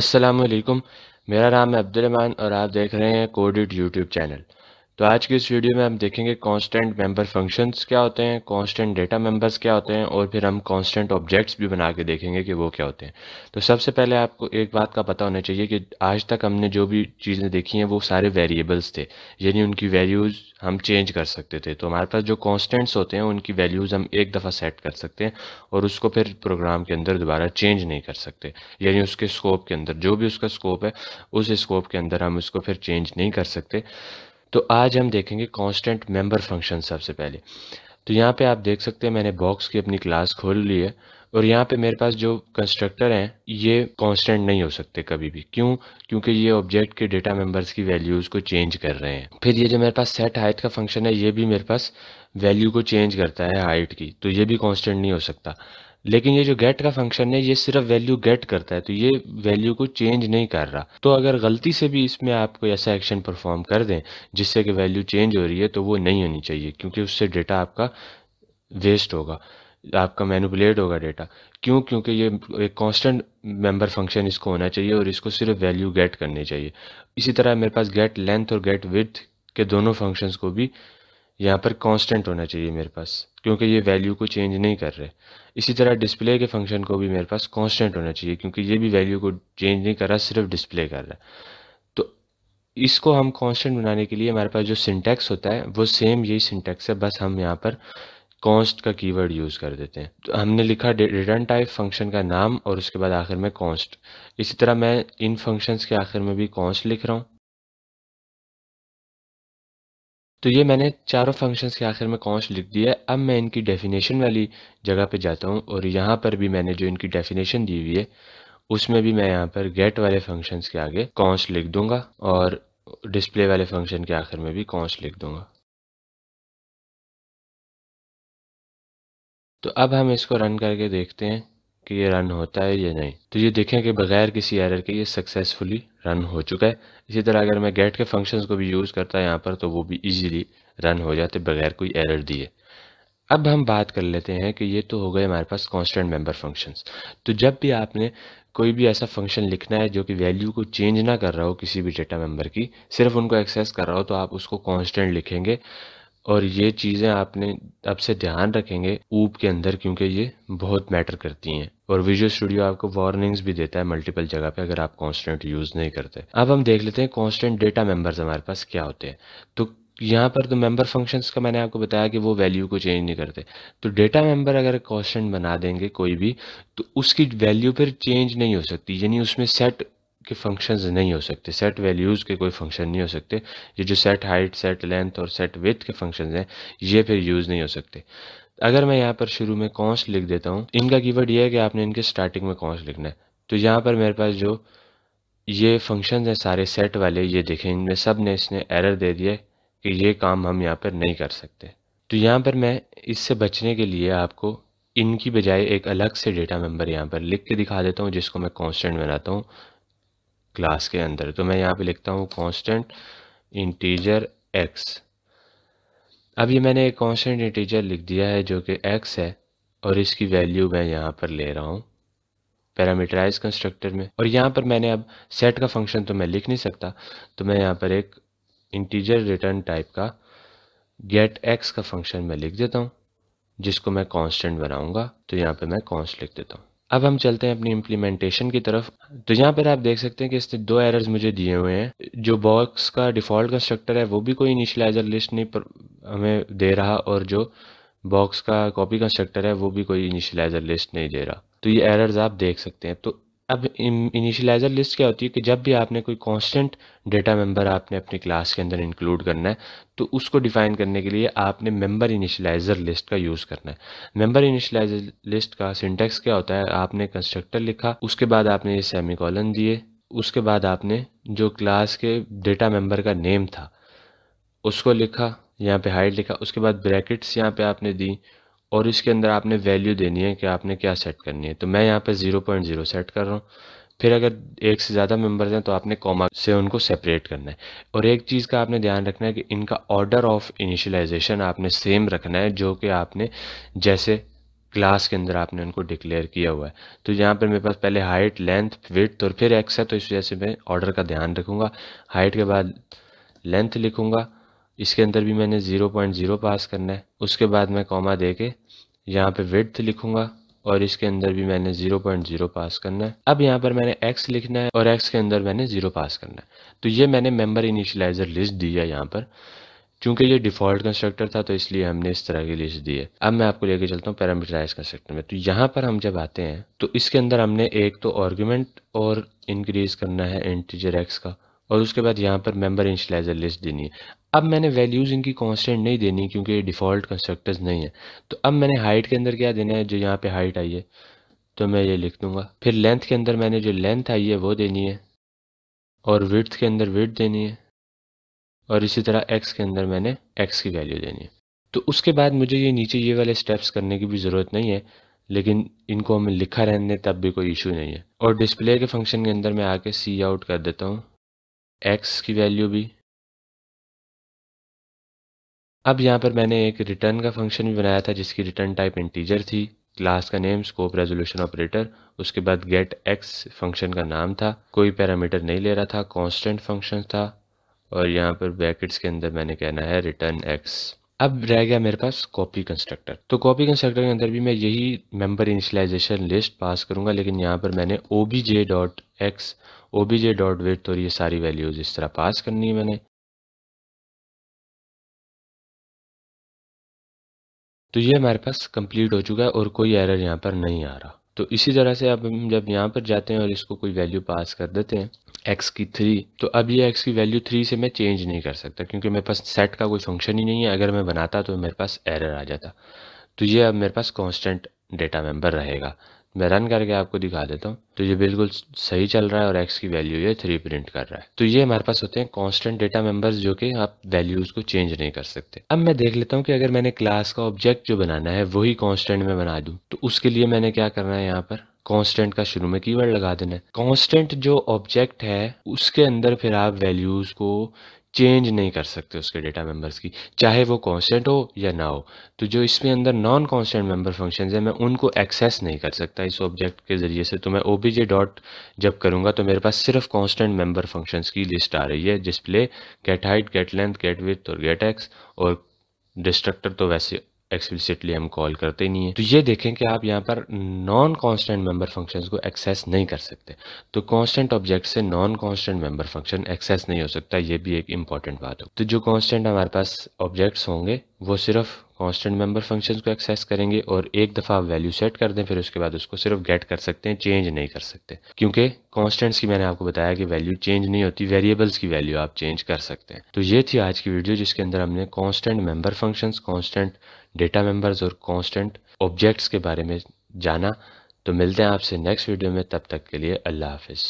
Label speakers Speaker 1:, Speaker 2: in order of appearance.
Speaker 1: अस्सलाम मेरा नाम है अब्दुलरमान और आप देख रहे हैं कोडिट यूट्यूब चैनल तो आज की इस वीडियो में हम देखेंगे कांस्टेंट मेंबर फंक्शंस क्या होते हैं कांस्टेंट डेटा मेंबर्स क्या होते हैं और फिर हम कांस्टेंट ऑब्जेक्ट्स भी बना के देखेंगे कि वो क्या होते हैं तो सबसे पहले आपको एक बात का पता होना चाहिए कि आज तक हमने जो भी चीज़ें देखी हैं वो सारे वेरिएबल्स थे यानी उनकी वैल्यूज़ हम चेंज कर सकते थे तो हमारे पास जो कॉन्स्टेंट्स होते हैं उनकी वैल्यूज़ हम एक दफ़ा सेट कर सकते हैं और उसको फिर प्रोग्राम के अंदर दोबारा चेंज नहीं कर सकते यानी उसके स्कोप के अंदर जो भी उसका स्कोप है उस स्कोप के अंदर हम उसको फिर चेंज नहीं कर सकते तो आज हम देखेंगे कांस्टेंट मेंबर फंक्शन सबसे पहले तो यहाँ पे आप देख सकते हैं मैंने बॉक्स की अपनी क्लास खोल ली है और यहाँ पे मेरे पास जो कंस्ट्रक्टर हैं ये कांस्टेंट नहीं हो सकते कभी भी क्यों क्योंकि ये ऑब्जेक्ट के डेटा मेंबर्स की वैल्यूज़ को चेंज कर रहे हैं फिर ये जो मेरे पास सेट हाइट का फंक्शन है ये भी मेरे पास वैल्यू को चेंज करता है हाइट की तो ये भी कॉन्स्टेंट नहीं हो सकता लेकिन ये जो गेट का फंक्शन है ये सिर्फ वैल्यू गेट करता है तो ये वैल्यू को चेंज नहीं कर रहा तो अगर गलती से भी इसमें आप कोई ऐसा एक्शन परफॉर्म कर दें जिससे कि वैल्यू चेंज हो रही है तो वो नहीं होनी चाहिए क्योंकि उससे डेटा आपका वेस्ट होगा आपका मैनुपलेट होगा डेटा क्यों क्योंकि ये एक कांस्टेंट मेंबर फंक्शन इसको होना चाहिए और इसको सिर्फ वैल्यू गेट करनी चाहिए इसी तरह मेरे पास गेट लेंथ और गेट विथ के दोनों फंक्शंस को भी यहाँ पर कांस्टेंट होना चाहिए मेरे पास क्योंकि ये वैल्यू को चेंज नहीं कर रहे इसी तरह डिस्प्ले के फंक्शन को भी मेरे पास कांस्टेंट होना चाहिए क्योंकि ये भी वैल्यू को चेंज नहीं कर रहा सिर्फ डिस्प्ले कर रहा है तो इसको हम कांस्टेंट बनाने के लिए हमारे पास जो सिंटेक्स होता है वो सेम यही सिंटेक्स है बस हम यहाँ पर कॉन्स्ट का की यूज़ कर देते हैं तो हमने लिखा रिटर्न टाइप फंक्शन का नाम और उसके बाद आखिर में कॉन्स्ट इसी तरह मैं इन फंक्शन के आखिर में भी कॉन्स्ट लिख रहा हूँ तो ये मैंने चारों फंक्शंस के आखिर में कौन लिख दिया है अब मैं इनकी डेफिनेशन वाली जगह पे जाता हूँ और यहाँ पर भी मैंने जो इनकी डेफिनेशन दी हुई है उसमें भी मैं यहाँ पर गेट वाले फंक्शंस के आगे कौंस लिख दूंगा और डिस्प्ले वाले फंक्शन के आखिर में भी कॉन्स लिख दूंगा तो अब हम इसको रन करके देखते हैं कि ये रन होता है या नहीं तो ये देखें कि बगैर किसी एरर के ये सक्सेसफुली रन हो चुका है इसी तरह अगर मैं गेट के फंक्शंस को भी यूज़ करता है यहाँ पर तो वो भी इजीली रन हो जाते बगैर कोई एरर दिए अब हम बात कर लेते हैं कि ये तो हो गए हमारे पास कॉन्स्टेंट मेम्बर फंक्शंस तो जब भी आपने कोई भी ऐसा फंक्शन लिखना है जो कि वैल्यू को चेंज ना कर रहा हो किसी भी डेटा मेम्बर की सिर्फ उनको एक्सेस कर रहा हो तो आप उसको कॉन्स्टेंट लिखेंगे और ये चीज़ें आपने अब से ध्यान रखेंगे ऊप के अंदर क्योंकि ये बहुत मैटर करती हैं और विजुअल स्टूडियो आपको वार्निंग्स भी देता है मल्टीपल जगह पे अगर आप कांस्टेंट यूज़ नहीं करते अब हम देख लेते हैं कांस्टेंट डेटा मेंबर्स हमारे पास क्या होते हैं तो यहाँ पर तो मेंबर फंक्शंस का मैंने आपको बताया कि वो वैल्यू को चेंज नहीं करते तो डेटा मेंबर अगर कॉन्स्टेंट बना देंगे कोई भी तो उसकी वैल्यू फिर चेंज नहीं हो सकती यानी उसमें सेट के फंक्शंस नहीं हो सकते सेट वैल्यूज़ के कोई फंक्शन नहीं हो सकते ये जो सेट हाइट सेट लेंथ और सेट विथ के फंक्शंस हैं ये फिर यूज़ नहीं हो सकते अगर मैं यहाँ पर शुरू में कौन लिख देता हूँ इनका कीवर्ड ये है कि आपने इनके स्टार्टिंग में कौन लिखना है तो यहाँ पर मेरे पास जो ये फंक्शन हैं सारे सेट वाले ये देखें इनमें सब ने इसने एरर दे दिया कि ये काम हम यहाँ पर नहीं कर सकते तो यहाँ पर मैं इससे बचने के लिए आपको इनकी बजाय एक अलग से डेटा मेंबर यहाँ पर लिख के दिखा देता हूँ जिसको मैं कॉन्स्टेंट बनाता हूँ क्लास के अंदर तो मैं यहाँ पे लिखता हूँ कांस्टेंट इंटीजर एक्स अब ये मैंने एक कांस्टेंट इंटीजर लिख दिया है जो कि एक्स है और इसकी वैल्यू मैं यहाँ पर ले रहा हूँ पैरामीटराइज कंस्ट्रक्टर में और यहाँ पर मैंने अब सेट का फंक्शन तो मैं लिख नहीं सकता तो मैं यहाँ पर एक इंटीजर रिटर्न टाइप का गेट एक्स का फंक्शन मैं लिख देता हूँ जिसको मैं कांस्टेंट बनाऊंगा तो यहाँ पे मैं कांस्ट लिख देता हूँ अब हम चलते हैं अपनी इम्प्लीमेंटेशन की तरफ तो यहाँ पर आप देख सकते हैं कि इसने दो एरर्स मुझे दिए हुए हैं जो बॉक्स का डिफ़ॉल्ट कंस्ट्रक्टर है वो भी कोई इनिशलाइजर लिस्ट नहीं पर हमें दे रहा और जो बॉक्स का कॉपी कंस्ट्रक्टर है वो भी कोई इनिशलाइजर लिस्ट नहीं दे रहा तो ये एरर्स आप देख सकते हैं तो अब इनिशियलाइज़र लिस्ट क्या होती है कि जब भी आपने कोई कांस्टेंट डेटा मेंबर आपने अपने क्लास के अंदर इंक्लूड करना है तो उसको डिफ़ाइन करने के लिए आपने मेंबर इनिशियलाइज़र लिस्ट का यूज़ करना है मेंबर इनिशियलाइज़र लिस्ट का सिंटेक्स क्या होता है आपने कंस्ट्रक्टर लिखा उसके बाद आपने ये सेमी कॉलन दिए उसके बाद आपने जो क्लास के डेटा मेम्बर का नेम था उसको लिखा यहाँ पर हाइट लिखा उसके बाद ब्रैकेट्स यहाँ पर आपने दी और इसके अंदर आपने वैल्यू देनी है कि आपने क्या सेट करनी है तो मैं यहाँ पे ज़ीरो पॉइंट ज़ीरो सेट कर रहा हूँ फिर अगर एक से ज़्यादा मेंबर्स हैं तो आपने कॉमा से उनको सेपरेट करना है और एक चीज़ का आपने ध्यान रखना है कि इनका ऑर्डर ऑफ इनिशियलाइजेशन आपने सेम रखना है जो कि आपने जैसे क्लास के अंदर आपने उनको डिक्लेयर किया हुआ है तो यहाँ पर मेरे पास पहले हाइट लेंथ विथ और फिर एक्स है तो इस वजह से मैं ऑर्डर का ध्यान रखूँगा हाइट के बाद लेंथ लिखूँगा इसके अंदर भी मैंने ज़ीरो पॉइंट ज़ीरो पास करना है उसके बाद मैं कॉमा दे के यहाँ पर विड्थ लिखूँगा और इसके अंदर भी मैंने ज़ीरो पॉइंट ज़ीरो पास करना है अब यहाँ पर मैंने एक्स लिखना है और एक्स के अंदर मैंने ज़ीरो पास करना है तो ये मैंने मेम्बर इनिशलाइज़र लिस्ट दी है यहाँ पर क्योंकि ये डिफ़ॉल्ट कंस्ट्रक्टर था तो इसलिए हमने इस तरह की लिस्ट दी है अब मैं आपको लेके चलता हूँ पैरामीटराइज कंस्ट्रक्टर में तो यहाँ पर हम जब आते हैं तो इसके अंदर हमने एक तो आर्ग्यूमेंट और इंक्रीज़ करना है इंटीजर एक्स का और उसके बाद यहाँ पर मेंबर इंशलाइजर लिस्ट देनी है अब मैंने वैल्यूज़ इनकी कांस्टेंट नहीं देनी क्योंकि डिफ़ॉल्ट कंस्ट्रक्टर्स नहीं है तो अब मैंने हाइट के अंदर क्या देना है जो यहाँ पे हाइट आई है तो मैं ये लिख दूंगा फिर लेंथ के अंदर मैंने जो लेंथ आई है वो देनी है और विथ के अंदर विथ देनी है और इसी तरह एक्स के अंदर मैंने एक्स की वैल्यू देनी है तो उसके बाद मुझे ये नीचे ये वाले स्टेप्स करने की भी ज़रूरत नहीं है लेकिन इनको हमें लिखा रहने तब भी कोई इशू नहीं है और डिस्प्ले के फंक्शन के अंदर मैं आके सी आउट कर देता हूँ एक्स की वैल्यू भी अब यहाँ पर मैंने एक रिटर्न का फंक्शन भी बनाया था जिसकी रिटर्न टाइप इंटीजर थी क्लास का नेम स्कोप रेजोल्यूशन ऑपरेटर उसके बाद गेट एक्स फंक्शन का नाम था कोई पैरामीटर नहीं ले रहा था कांस्टेंट फंक्शन था और यहाँ पर ब्रैकेट्स के अंदर मैंने कहना है रिटर्न एक्स अब रह गया मेरे पास कॉपी कंस्ट्रक्टर तो कॉपी कंस्ट्रक्टर के अंदर भी मैं यही मेंबर इनिशलाइजेशन लिस्ट पास करूंगा लेकिन यहाँ पर मैंने O B J dot x O B J dot weight और ये सारी वैल्यूज इस तरह पास करनी है मैंने तो ये हमारे पास कंप्लीट हो चुका है और कोई एरर यहाँ पर नहीं आ रहा तो इसी तरह से अब हम जब यहाँ पर जाते हैं और इसको कोई वैल्यू पास कर देते हैं एक्स की थ्री तो अब ये एक्स की वैल्यू थ्री से मैं चेंज नहीं कर सकता क्योंकि मेरे पास सेट का कोई फंक्शन ही नहीं है अगर मैं बनाता तो मेरे पास एरर आ जाता तो ये अब मेरे पास कांस्टेंट डेटा मेंबर रहेगा मैं रन करके आपको दिखा देता हूँ तो ये बिल्कुल सही चल रहा है और एक्स की वैल्यू ये थ्री प्रिंट कर रहा है तो ये हमारे पास होते हैं कांस्टेंट डेटा मेंबर्स जो कि आप वैल्यूज़ को चेंज नहीं कर सकते अब मैं देख लेता हूँ कि अगर मैंने क्लास का ऑब्जेक्ट जो बनाना है वही कांस्टेंट में बना दूँ तो उसके लिए मैंने क्या करना है यहाँ पर कांस्टेंट का शुरू में कीवर्ड लगा देना है कांस्टेंट जो ऑब्जेक्ट है उसके अंदर फिर आप वैल्यूज़ को चेंज नहीं कर सकते उसके डेटा मेंबर्स की चाहे वो कांस्टेंट हो या ना हो तो जो इसमें अंदर नॉन कांस्टेंट मेंबर फंक्शंस हैं मैं उनको एक्सेस नहीं कर सकता इस ऑब्जेक्ट के ज़रिए से तो मैं ओ बी जे डॉट जब करूँगा तो मेरे पास सिर्फ कांस्टेंट मेंबर फंक्शंस की लिस्ट आ रही है display get height get length get width और गेट एक्स और डिस्ट्रक्टर तो वैसे एक्सप्लिसिटली हम कॉल करते नहीं है तो ये देखें कि आप यहाँ पर नॉन कांस्टेंट मेंबर फंक्शंस को एक्सेस नहीं कर सकते तो कांस्टेंट ऑब्जेक्ट से non constant member function access नहीं हो सकता ये भी एक इंपॉर्टेंट बात हो तो जो कांस्टेंट हमारे पास ऑब्जेक्ट्स होंगे वो सिर्फ कांस्टेंट मेंबर फंक्शंस को एक्सेस करेंगे और एक दफ़ा आप वैल्यू सेट कर दें फिर उसके बाद उसको सिर्फ गेट कर सकते हैं चेंज नहीं कर सकते क्योंकि कांस्टेंट्स की मैंने आपको बताया कि वैल्यू चेंज नहीं होती वेरिएबल्स की वैल्यू आप चेंज कर सकते हैं तो ये थी आज की वीडियो जिसके अंदर हमने constant member functions constant data members और कॉन्स्टेंट ऑब्जेक्ट्स के बारे में जाना तो मिलते हैं आपसे नेक्स्ट वीडियो में तब तक के लिए अल्लाह हाफिज़